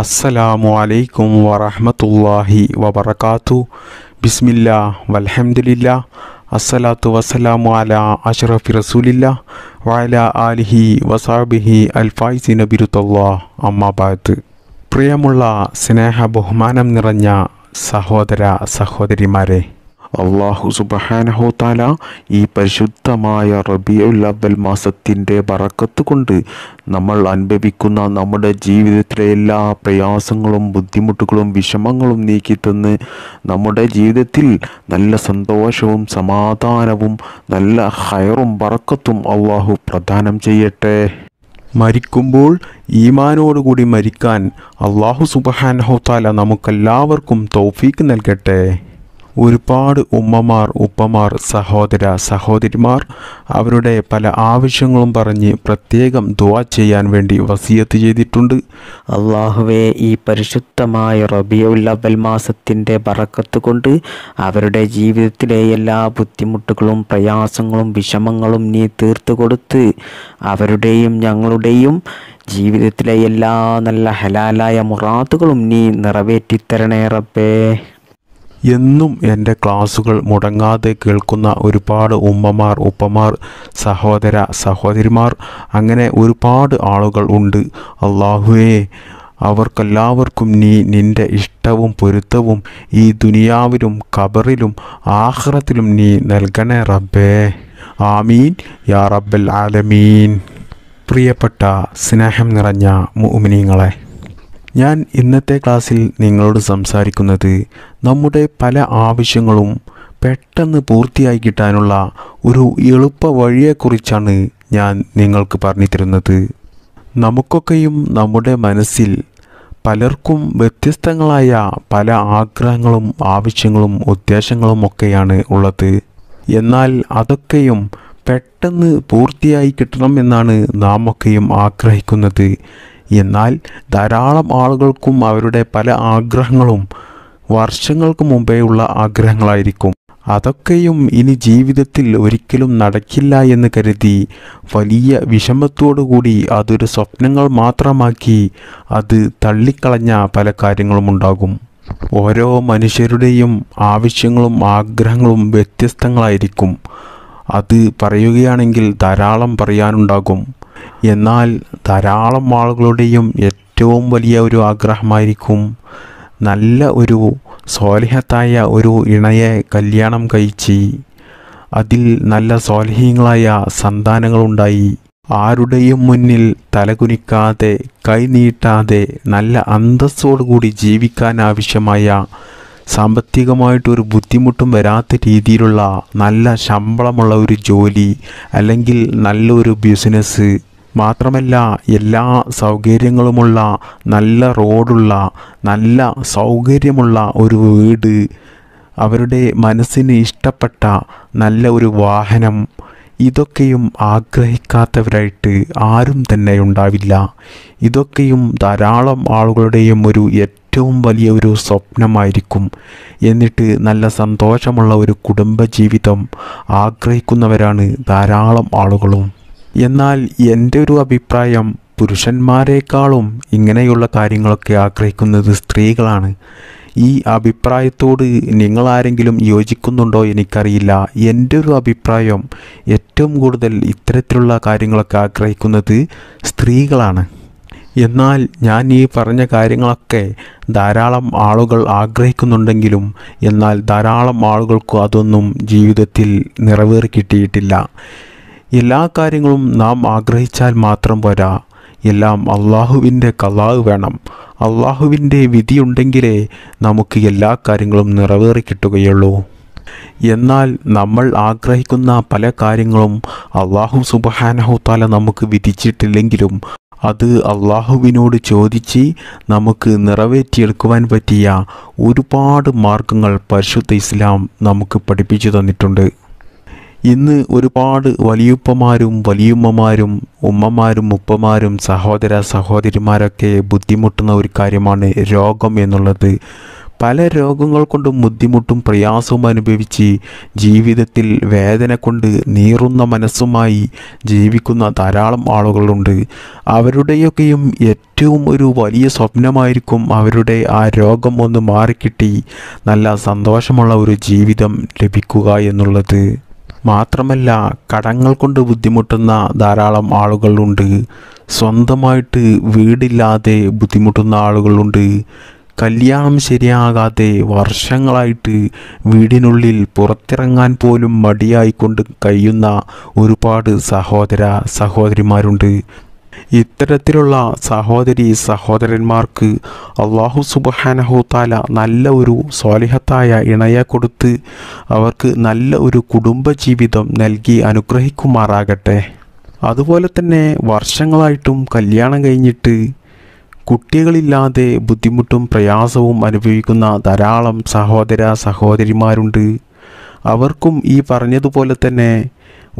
അസ്സലാമു അലൈക്കും വറഹമത്തല്ലാഹി വബർക്കാത്തു ബിസ്മില്ല വൽഹംദില്ല അസ്സലാത്തു വസ്സലാമു അല അഷ്റഫി റസൂലില്ല വാല ആലിഹി വസാബിഹി അൽഫായിസി നബിരുത്തല്ലാ അമ്മാബാദ് പ്രിയമുള്ള സ്നേഹ ബഹുമാനം നിറഞ്ഞ സഹോദര സഹോദരിമാരെ അള്ളാഹു സുബഹാനഹോ താല ഈ പരിശുദ്ധമായ റബിയുൽ അവൽ മാസത്തിൻ്റെ പറക്കത്ത് കൊണ്ട് നമ്മൾ അനുഭവിക്കുന്ന നമ്മുടെ ജീവിതത്തിലെ എല്ലാ പ്രയാസങ്ങളും ബുദ്ധിമുട്ടുകളും വിഷമങ്ങളും നീക്കിത്തന്ന് നമ്മുടെ ജീവിതത്തിൽ നല്ല സന്തോഷവും സമാധാനവും നല്ല ഹയറും പറക്കത്തും അള്ളാഹു പ്രദാനം ചെയ്യട്ടെ മരിക്കുമ്പോൾ ഈമാനോടുകൂടി മരിക്കാൻ അള്ളാഹു സുബഹാനഹോ താല നമുക്കെല്ലാവർക്കും തോഫീക്ക് നൽകട്ടെ ഒരുപാട് ഉമ്മമാർ ഉപ്പമാർ സഹോദര സഹോദരിമാർ അവരുടെ പല ആവശ്യങ്ങളും പറഞ്ഞ് പ്രത്യേകം ദുവാ ചെയ്യാൻ വേണ്ടി വസിയത്ത് ചെയ്തിട്ടുണ്ട് അള്ളാഹുവെ ഈ പരിശുദ്ധമായ റബിയുൽ അവൽ മാസത്തിൻ്റെ പറക്കത്ത് കൊണ്ട് അവരുടെ ജീവിതത്തിലെ എല്ലാ ബുദ്ധിമുട്ടുകളും പ്രയാസങ്ങളും വിഷമങ്ങളും നീ തീർത്തു കൊടുത്ത് അവരുടെയും ഞങ്ങളുടെയും ജീവിതത്തിലെ എല്ലാ നല്ല ഹലാലായ മുറാത്തുകളും നീ നിറവേറ്റിത്തരണേ റബ്ബേ എന്നും എൻ്റെ ക്ലാസ്സുകൾ മുടങ്ങാതെ കേൾക്കുന്ന ഒരുപാട് ഉമ്മമാർ ഉപ്പമാർ സഹോദര സഹോദരിമാർ അങ്ങനെ ഒരുപാട് ആളുകൾ ഉണ്ട് അള്ളാഹുവേ അവർക്കെല്ലാവർക്കും നീ നിൻ്റെ ഇഷ്ടവും പൊരുത്തവും ഈ ദുനിയാവിലും കബറിലും ആഹ്റത്തിലും നീ നൽകണേ റബ്ബേ ആമീൻ യാ റബ്ബൽ ആലമീൻ പ്രിയപ്പെട്ട സ്നേഹം നിറഞ്ഞ മുഅ്മിനീങ്ങളെ ഞാൻ ഇന്നത്തെ ക്ലാസ്സിൽ നിങ്ങളോട് സംസാരിക്കുന്നത് നമ്മുടെ പല ആവശ്യങ്ങളും പെട്ടെന്ന് പൂർത്തിയായി കിട്ടാനുള്ള ഒരു എളുപ്പ വഴിയെക്കുറിച്ചാണ് ഞാൻ നിങ്ങൾക്ക് പറഞ്ഞു തരുന്നത് നമുക്കൊക്കെയും നമ്മുടെ മനസ്സിൽ പലർക്കും വ്യത്യസ്തങ്ങളായ പല ആഗ്രഹങ്ങളും ആവശ്യങ്ങളും ഉദ്ദേശങ്ങളും ഒക്കെയാണ് ഉള്ളത് എന്നാൽ അതൊക്കെയും പെട്ടെന്ന് പൂർത്തിയായി കിട്ടണം എന്നാണ് നാം ഒക്കെയും ആഗ്രഹിക്കുന്നത് എന്നാൽ ധാരാളം ആളുകൾക്കും അവരുടെ പല ആഗ്രഹങ്ങളും വർഷങ്ങൾക്ക് മുമ്പേ ഉള്ള ആഗ്രഹങ്ങളായിരിക്കും അതൊക്കെയും ഇനി ജീവിതത്തിൽ ഒരിക്കലും നടക്കില്ല എന്ന് കരുതി വലിയ വിഷമത്തോടുകൂടി അതൊരു സ്വപ്നങ്ങൾ മാത്രമാക്കി അത് തള്ളിക്കളഞ്ഞ പല കാര്യങ്ങളുമുണ്ടാകും ഓരോ മനുഷ്യരുടെയും ആവശ്യങ്ങളും ആഗ്രഹങ്ങളും വ്യത്യസ്തങ്ങളായിരിക്കും അത് പറയുകയാണെങ്കിൽ ധാരാളം പറയാനുണ്ടാകും എന്നാൽ ധാരാളം ആളുകളുടെയും ഏറ്റവും വലിയ ഒരു ആഗ്രഹമായിരിക്കും നല്ല ഒരു സ്വാലിഹത്തായ ഒരു ഇണയെ കല്യാണം കഴിച്ച് അതിൽ നല്ല സ്വാലിഹ്യങ്ങളായ സന്താനങ്ങളുണ്ടായി ആരുടെയും മുന്നിൽ തലകുനിക്കാതെ കൈനീട്ടാതെ നല്ല അന്തസ്സോടുകൂടി ജീവിക്കാൻ ആവശ്യമായ സാമ്പത്തികമായിട്ടൊരു ബുദ്ധിമുട്ടും വരാത്ത രീതിയിലുള്ള നല്ല ശമ്പളമുള്ള ഒരു ജോലി അല്ലെങ്കിൽ നല്ലൊരു ബിസിനസ് മാത്രമല്ല എല്ലാ സൗകര്യങ്ങളുമുള്ള നല്ല റോഡുള്ള നല്ല സൗകര്യമുള്ള ഒരു വീട് അവരുടെ മനസ്സിന് ഇഷ്ടപ്പെട്ട നല്ല ഒരു വാഹനം ഇതൊക്കെയും ആഗ്രഹിക്കാത്തവരായിട്ട് ആരും തന്നെ ഉണ്ടാവില്ല ഇതൊക്കെയും ധാരാളം ആളുകളുടെയും ഒരു ഏറ്റവും വലിയ ഒരു സ്വപ്നമായിരിക്കും എന്നിട്ട് നല്ല സന്തോഷമുള്ള ഒരു കുടുംബജീവിതം ആഗ്രഹിക്കുന്നവരാണ് ധാരാളം ആളുകളും എന്നാൽ എൻ്റെ ഒരു അഭിപ്രായം പുരുഷന്മാരെക്കാളും ഇങ്ങനെയുള്ള കാര്യങ്ങളൊക്കെ ആഗ്രഹിക്കുന്നത് സ്ത്രീകളാണ് ഈ അഭിപ്രായത്തോട് നിങ്ങൾ ആരെങ്കിലും യോജിക്കുന്നുണ്ടോ എനിക്കറിയില്ല എൻ്റെ ഒരു അഭിപ്രായം ഏറ്റവും കൂടുതൽ ഇത്തരത്തിലുള്ള കാര്യങ്ങളൊക്കെ ആഗ്രഹിക്കുന്നത് സ്ത്രീകളാണ് എന്നാൽ ഞാൻ ഈ പറഞ്ഞ കാര്യങ്ങളൊക്കെ ധാരാളം ആളുകൾ ആഗ്രഹിക്കുന്നുണ്ടെങ്കിലും എന്നാൽ ധാരാളം ആളുകൾക്കും അതൊന്നും ജീവിതത്തിൽ നിറവേറി കിട്ടിയിട്ടില്ല എല്ലാ കാര്യങ്ങളും നാം ആഗ്രഹിച്ചാൽ മാത്രം പോരാ എല്ലാം അള്ളാഹുവിൻ്റെ കലാവ് വേണം അള്ളാഹുവിൻ്റെ വിധിയുണ്ടെങ്കിലേ നമുക്ക് എല്ലാ കാര്യങ്ങളും നിറവേറി കിട്ടുകയുള്ളൂ എന്നാൽ നമ്മൾ ആഗ്രഹിക്കുന്ന പല കാര്യങ്ങളും അള്ളാഹു സുബഹാനഹുത്താല നമുക്ക് വിധിച്ചിട്ടില്ലെങ്കിലും അത് അള്ളാഹുവിനോട് ചോദിച്ച് നമുക്ക് നിറവേറ്റിയെടുക്കുവാൻ പറ്റിയ ഒരുപാട് മാർഗങ്ങൾ പരിശുദ്ധ ഇസ്ലാം നമുക്ക് പഠിപ്പിച്ചു തന്നിട്ടുണ്ട് ഇന്ന് ഒരുപാട് വലിയുപ്പമാരും വലിയുമ്മമാരും ഉമ്മമാരും ഉപ്പമാരും സഹോദര സഹോദരിമാരൊക്കെ ബുദ്ധിമുട്ടുന്ന ഒരു കാര്യമാണ് രോഗം എന്നുള്ളത് പല രോഗങ്ങൾ കൊണ്ടും ബുദ്ധിമുട്ടും പ്രയാസവും അനുഭവിച്ച് ജീവിതത്തിൽ വേദന കൊണ്ട് നീറുന്ന മനസ്സുമായി ജീവിക്കുന്ന ധാരാളം ആളുകളുണ്ട് അവരുടെയൊക്കെയും ഏറ്റവും ഒരു വലിയ സ്വപ്നമായിരിക്കും അവരുടെ ആ രോഗം ഒന്ന് മാറിക്കിട്ടി നല്ല സന്തോഷമുള്ള ഒരു ജീവിതം ലഭിക്കുക എന്നുള്ളത് മാത്രമല്ല കടങ്ങൾ കൊണ്ട് ബുദ്ധിമുട്ടുന്ന ധാരാളം ആളുകളുണ്ട് സ്വന്തമായിട്ട് വീടില്ലാതെ ബുദ്ധിമുട്ടുന്ന ആളുകളുണ്ട് കല്യാണം ശരിയാകാതെ വർഷങ്ങളായിട്ട് വീടിനുള്ളിൽ പുറത്തിറങ്ങാൻ പോലും മടിയായിക്കൊണ്ട് കഴിയുന്ന ഒരുപാട് സഹോദര സഹോദരിമാരുണ്ട് ഇത്തരത്തിലുള്ള സഹോദരി സഹോദരന്മാർക്ക് അള്ളാഹു സുബഹാനഹു താല നല്ല ഒരു സ്വാലിഹത്തായ ഇണയെ കൊടുത്ത് അവർക്ക് നല്ല ഒരു കുടുംബജീവിതം നൽകി അനുഗ്രഹിക്കുമാറാകട്ടെ അതുപോലെ തന്നെ വർഷങ്ങളായിട്ടും കല്യാണം കഴിഞ്ഞിട്ട് കുട്ടികളില്ലാതെ ബുദ്ധിമുട്ടും പ്രയാസവും അനുഭവിക്കുന്ന ധാരാളം സഹോദര സഹോദരിമാരുണ്ട് അവർക്കും ഈ പറഞ്ഞതുപോലെ തന്നെ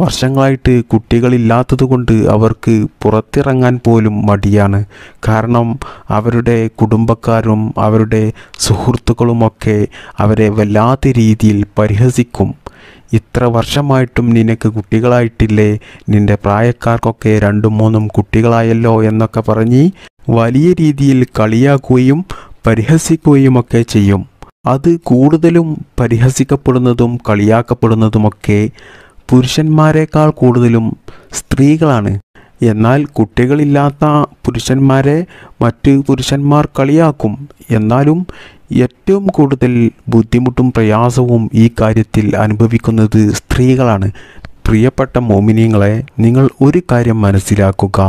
വർഷങ്ങളായിട്ട് കുട്ടികളില്ലാത്തത് കൊണ്ട് അവർക്ക് പുറത്തിറങ്ങാൻ പോലും മടിയാണ് കാരണം അവരുടെ കുടുംബക്കാരും അവരുടെ സുഹൃത്തുക്കളുമൊക്കെ അവരെ വല്ലാത്ത രീതിയിൽ പരിഹസിക്കും ഇത്ര വർഷമായിട്ടും നിനക്ക് കുട്ടികളായിട്ടില്ലേ നിൻ്റെ പ്രായക്കാർക്കൊക്കെ രണ്ടും മൂന്നും കുട്ടികളായല്ലോ എന്നൊക്കെ പറഞ്ഞ് വലിയ രീതിയിൽ കളിയാക്കുകയും പരിഹസിക്കുകയുമൊക്കെ ചെയ്യും അത് കൂടുതലും പരിഹസിക്കപ്പെടുന്നതും കളിയാക്കപ്പെടുന്നതുമൊക്കെ പുരുഷന്മാരെക്കാൾ കൂടുതലും സ്ത്രീകളാണ് എന്നാൽ കുട്ടികളില്ലാത്ത പുരുഷന്മാരെ മറ്റ് പുരുഷന്മാർ കളിയാക്കും എന്നാലും ഏറ്റവും കൂടുതൽ ബുദ്ധിമുട്ടും പ്രയാസവും ഈ കാര്യത്തിൽ അനുഭവിക്കുന്നത് സ്ത്രീകളാണ് പ്രിയപ്പെട്ട മോമിനിയങ്ങളെ നിങ്ങൾ ഒരു കാര്യം മനസ്സിലാക്കുക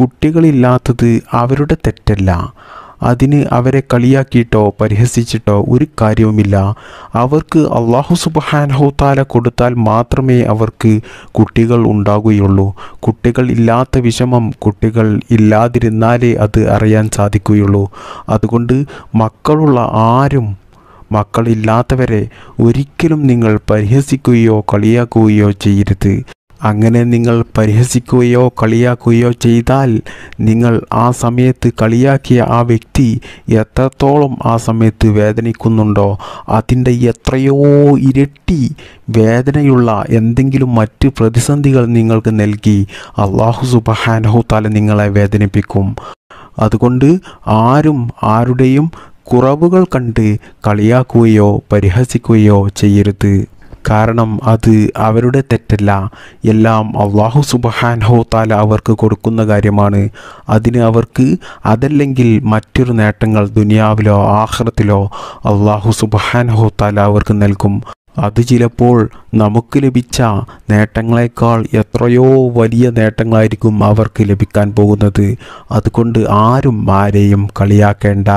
കുട്ടികളില്ലാത്തത് അവരുടെ തെറ്റല്ല അതിന് അവരെ കളിയാക്കിയിട്ടോ പരിഹസിച്ചിട്ടോ ഒരു കാര്യവുമില്ല അവർക്ക് അള്ളാഹു സുബാൻഹോത്താല കൊടുത്താൽ മാത്രമേ അവർക്ക് കുട്ടികൾ ഉണ്ടാകുകയുള്ളൂ കുട്ടികൾ ഇല്ലാത്ത വിഷമം കുട്ടികൾ ഇല്ലാതിരുന്നാലേ അത് അറിയാൻ സാധിക്കുകയുള്ളൂ അതുകൊണ്ട് മക്കളുള്ള ആരും മക്കളില്ലാത്തവരെ ഒരിക്കലും നിങ്ങൾ പരിഹസിക്കുകയോ കളിയാക്കുകയോ ചെയ്യരുത് അങ്ങനെ നിങ്ങൾ പരിഹസിക്കുകയോ കളിയാക്കുകയോ ചെയ്താൽ നിങ്ങൾ ആ സമയത്ത് കളിയാക്കിയ ആ വ്യക്തി എത്രത്തോളം ആ സമയത്ത് വേദനിക്കുന്നുണ്ടോ അതിൻ്റെ എത്രയോ ഇരട്ടി വേദനയുള്ള എന്തെങ്കിലും മറ്റ് പ്രതിസന്ധികൾ നിങ്ങൾക്ക് നൽകി അള്ളാഹു സുബഹാനഹു താല നിങ്ങളെ വേദനിപ്പിക്കും അതുകൊണ്ട് ആരും ആരുടെയും കുറവുകൾ കണ്ട് കളിയാക്കുകയോ പരിഹസിക്കുകയോ ചെയ്യരുത് കാരണം അത് അവരുടെ തെറ്റല്ല എല്ലാം അള്ളാഹു സുബഹാൻഹോ താല അവർക്ക് കൊടുക്കുന്ന കാര്യമാണ് അതിന് അവർക്ക് അതല്ലെങ്കിൽ മറ്റൊരു നേട്ടങ്ങൾ ദുനിയാവിലോ ആഹ്റത്തിലോ അള്ളാഹു സുബഹാൻഹോ താല അവർക്ക് നൽകും അത് ചിലപ്പോൾ നമുക്ക് ലഭിച്ച നേട്ടങ്ങളെക്കാൾ എത്രയോ വലിയ നേട്ടങ്ങളായിരിക്കും അവർക്ക് ലഭിക്കാൻ പോകുന്നത് അതുകൊണ്ട് ആരും ആരെയും കളിയാക്കേണ്ട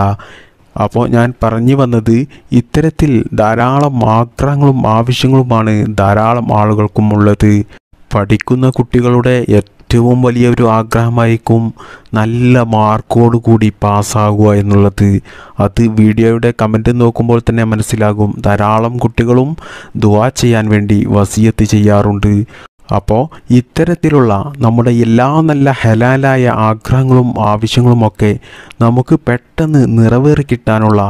അപ്പോൾ ഞാൻ പറഞ്ഞു വന്നത് ഇത്തരത്തിൽ ധാരാളം ആഗ്രഹങ്ങളും ആവശ്യങ്ങളുമാണ് ധാരാളം ആളുകൾക്കുമുള്ളത് പഠിക്കുന്ന കുട്ടികളുടെ ഏറ്റവും വലിയൊരു ആഗ്രഹമായിരിക്കും നല്ല മാർക്കോട് കൂടി പാസ്സാകുക എന്നുള്ളത് അത് വീഡിയോയുടെ കമൻറ്റ് നോക്കുമ്പോൾ തന്നെ മനസ്സിലാകും ധാരാളം കുട്ടികളും ദുവാ ചെയ്യാൻ വേണ്ടി വസിയത്ത് ചെയ്യാറുണ്ട് അപ്പോൾ ഇത്തരത്തിലുള്ള നമ്മുടെ എല്ലാ നല്ല ഹലാലായ ആഗ്രഹങ്ങളും ആവശ്യങ്ങളുമൊക്കെ നമുക്ക് പെട്ടെന്ന് നിറവേറി കിട്ടാനുള്ള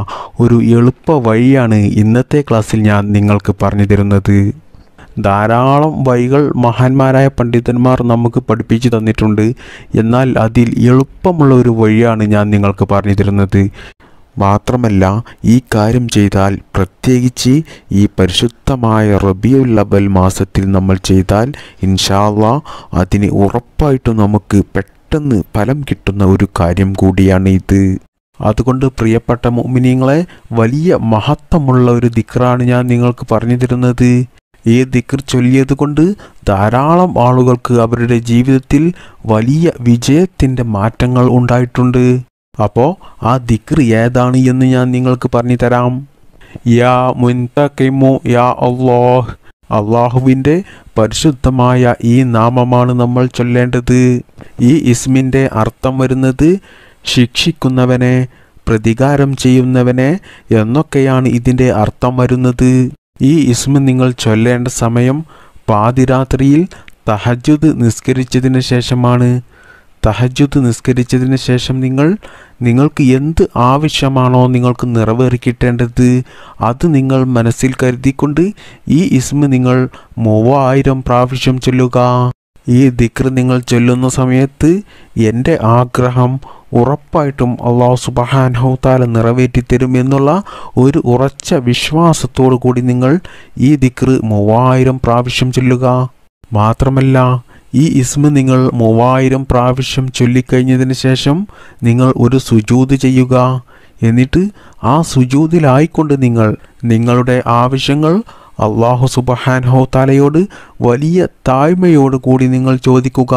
ഒരു എളുപ്പ വഴിയാണ് ഇന്നത്തെ ക്ലാസ്സിൽ ഞാൻ നിങ്ങൾക്ക് പറഞ്ഞു തരുന്നത് ധാരാളം വഴികൾ മഹാന്മാരായ പണ്ഡിതന്മാർ നമുക്ക് പഠിപ്പിച്ചു തന്നിട്ടുണ്ട് എന്നാൽ അതിൽ എളുപ്പമുള്ള ഒരു വഴിയാണ് ഞാൻ നിങ്ങൾക്ക് പറഞ്ഞു തരുന്നത് മാത്രമല്ല ഈ കാര്യം ചെയ്താൽ പ്രത്യേകിച്ച് ഈ പരിശുദ്ധമായ റബിയുൽ മാസത്തിൽ നമ്മൾ ചെയ്താൽ ഇൻഷാല്ല അതിന് ഉറപ്പായിട്ടും നമുക്ക് പെട്ടെന്ന് ഫലം കിട്ടുന്ന ഒരു കാര്യം കൂടിയാണ് ഇത് അതുകൊണ്ട് പ്രിയപ്പെട്ട മോമിനിയങ്ങളെ വലിയ മഹത്വമുള്ള ഒരു ദിക്റാണ് ഞാൻ നിങ്ങൾക്ക് പറഞ്ഞു തരുന്നത് ഈ ദിക്ർ ചൊല്ലിയത് കൊണ്ട് ധാരാളം ആളുകൾക്ക് അവരുടെ ജീവിതത്തിൽ വലിയ വിജയത്തിൻ്റെ മാറ്റങ്ങൾ ഉണ്ടായിട്ടുണ്ട് അപ്പോൾ ആ ദിക്ർ ഏതാണ് എന്ന് ഞാൻ നിങ്ങൾക്ക് പറഞ്ഞു തരാം യാ മുൻതക്കിമു യാ അള്ളാഹ് അള്ളാഹുവിൻ്റെ പരിശുദ്ധമായ ഈ നാമമാണ് നമ്മൾ ചൊല്ലേണ്ടത് ഈ ഇസ്മിൻ്റെ അർത്ഥം വരുന്നത് ശിക്ഷിക്കുന്നവനെ പ്രതികാരം ചെയ്യുന്നവനെ എന്നൊക്കെയാണ് ഇതിൻ്റെ അർത്ഥം വരുന്നത് ഈ ഇസ്മ നിങ്ങൾ ചൊല്ലേണ്ട സമയം പാതിരാത്രിയിൽ തഹജുദ് നിസ്കരിച്ചതിന് ശേഷമാണ് തഹജുദ് നിസ്കരിച്ചതിന് ശേഷം നിങ്ങൾ നിങ്ങൾക്ക് എന്ത് ആവശ്യമാണോ നിങ്ങൾക്ക് നിറവേറിക്കിട്ടേണ്ടത് അത് നിങ്ങൾ മനസ്സിൽ കരുതിക്കൊണ്ട് ഈ ഇസ്മ നിങ്ങൾ മൂവായിരം പ്രാവശ്യം ചൊല്ലുക ഈ ദിക്ർ നിങ്ങൾ ചൊല്ലുന്ന സമയത്ത് എൻ്റെ ആഗ്രഹം ഉറപ്പായിട്ടും അള്ളാഹു സുബഹാൻഹൗത്താല നിറവേറ്റിത്തരും എന്നുള്ള ഒരു ഉറച്ച വിശ്വാസത്തോടു കൂടി നിങ്ങൾ ഈ ദിക്ർ മൂവായിരം പ്രാവശ്യം ചൊല്ലുക മാത്രമല്ല ഈ ഇസ്മ നിങ്ങൾ മൂവായിരം പ്രാവശ്യം ചൊല്ലിക്കഴിഞ്ഞതിന് ശേഷം നിങ്ങൾ ഒരു സുജൂത് ചെയ്യുക എന്നിട്ട് ആ സുജൂതിലായിക്കൊണ്ട് നിങ്ങൾ നിങ്ങളുടെ ആവശ്യങ്ങൾ അള്ളാഹു സുബഹാൻഹോ തലയോട് വലിയ താഴ്മയോട് കൂടി നിങ്ങൾ ചോദിക്കുക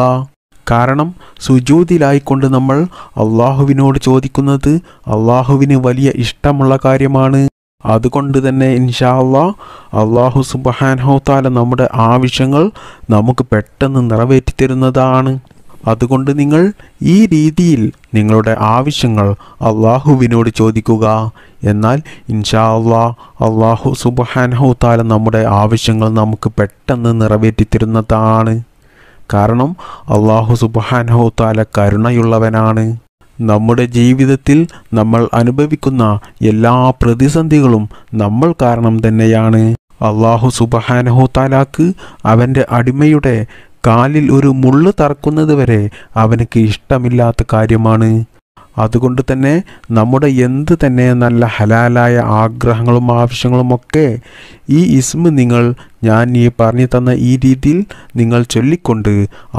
കാരണം സുജൂതിലായിക്കൊണ്ട് നമ്മൾ അള്ളാഹുവിനോട് ചോദിക്കുന്നത് അള്ളാഹുവിന് വലിയ ഇഷ്ടമുള്ള കാര്യമാണ് അതുകൊണ്ട് തന്നെ ഇൻഷാ അള്ളാഹ് അള്ളാഹു സുബഹാനഹു താല നമ്മുടെ ആവശ്യങ്ങൾ നമുക്ക് പെട്ടെന്ന് നിറവേറ്റി തരുന്നതാണ് അതുകൊണ്ട് നിങ്ങൾ ഈ രീതിയിൽ നിങ്ങളുടെ ആവശ്യങ്ങൾ അള്ളാഹുവിനോട് ചോദിക്കുക എന്നാൽ ഇൻഷാ അള്ളാഹ് അള്ളാഹു സുബഹാനഹു താല നമ്മുടെ ആവശ്യങ്ങൾ നമുക്ക് പെട്ടെന്ന് നിറവേറ്റി തരുന്നതാണ് കാരണം അള്ളാഹു സുബഹാനഹു താല കരുണയുള്ളവനാണ് നമ്മുടെ ജീവിതത്തിൽ നമ്മൾ അനുഭവിക്കുന്ന എല്ലാ പ്രതിസന്ധികളും നമ്മൾ കാരണം തന്നെയാണ് അള്ളാഹു സുബഹാനഹു താലാക്ക് അവൻ്റെ അടിമയുടെ കാലിൽ ഒരു മുള്ള് തറക്കുന്നത് വരെ അവനക്ക് ഇഷ്ടമില്ലാത്ത കാര്യമാണ് അതുകൊണ്ട് തന്നെ നമ്മുടെ എന്ത് തന്നെ നല്ല ഹലാലായ ആഗ്രഹങ്ങളും ആവശ്യങ്ങളുമൊക്കെ ഈ ഇസ്മ നിങ്ങൾ ഞാൻ ഈ പറഞ്ഞു തന്ന ഈ രീതിയിൽ നിങ്ങൾ ചൊല്ലിക്കൊണ്ട്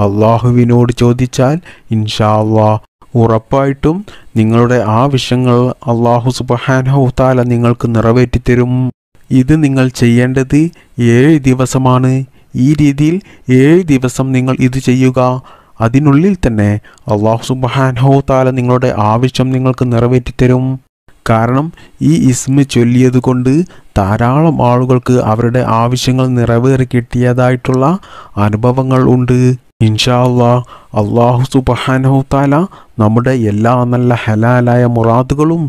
അള്ളാഹുവിനോട് ചോദിച്ചാൽ ഇൻഷാ അള്ളാഹ് ഉറപ്പായിട്ടും നിങ്ങളുടെ ആവശ്യങ്ങൾ അള്ളാഹു താല നിങ്ങൾക്ക് നിറവേറ്റിത്തരും ഇത് നിങ്ങൾ ചെയ്യേണ്ടത് ഏഴ് ദിവസമാണ് ഈ രീതിയിൽ ഏഴ് ദിവസം നിങ്ങൾ ഇത് ചെയ്യുക അതിനുള്ളിൽ തന്നെ അള്ളാഹു താല നിങ്ങളുടെ ആവശ്യം നിങ്ങൾക്ക് നിറവേറ്റിത്തരും കാരണം ഈ ഇസ്മ ചൊല്ലിയത് കൊണ്ട് ധാരാളം ആളുകൾക്ക് അവരുടെ ആവശ്യങ്ങൾ നിറവേറി കിട്ടിയതായിട്ടുള്ള അനുഭവങ്ങൾ ഉണ്ട് ഇൻഷാല്ലാ അള്ളാഹു സുബഹാനഹു താല നമ്മുടെ എല്ലാ നല്ല ഹലാലായ മുറാദുകളും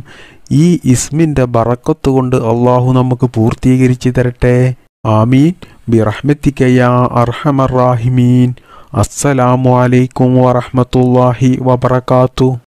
ഈ ഇസ്മിൻ്റെ ബറക്കത്ത് കൊണ്ട് അള്ളാഹു നമുക്ക് പൂർത്തീകരിച്ച് തരട്ടെ ആമീൻ ബിറഹ്മത്തിക്കയ്യ അർഹമറാഹിമീൻ അസ്സലാമു അലൈക്കും വറഹമത്തല്ലാഹി വബർക്കാത്തു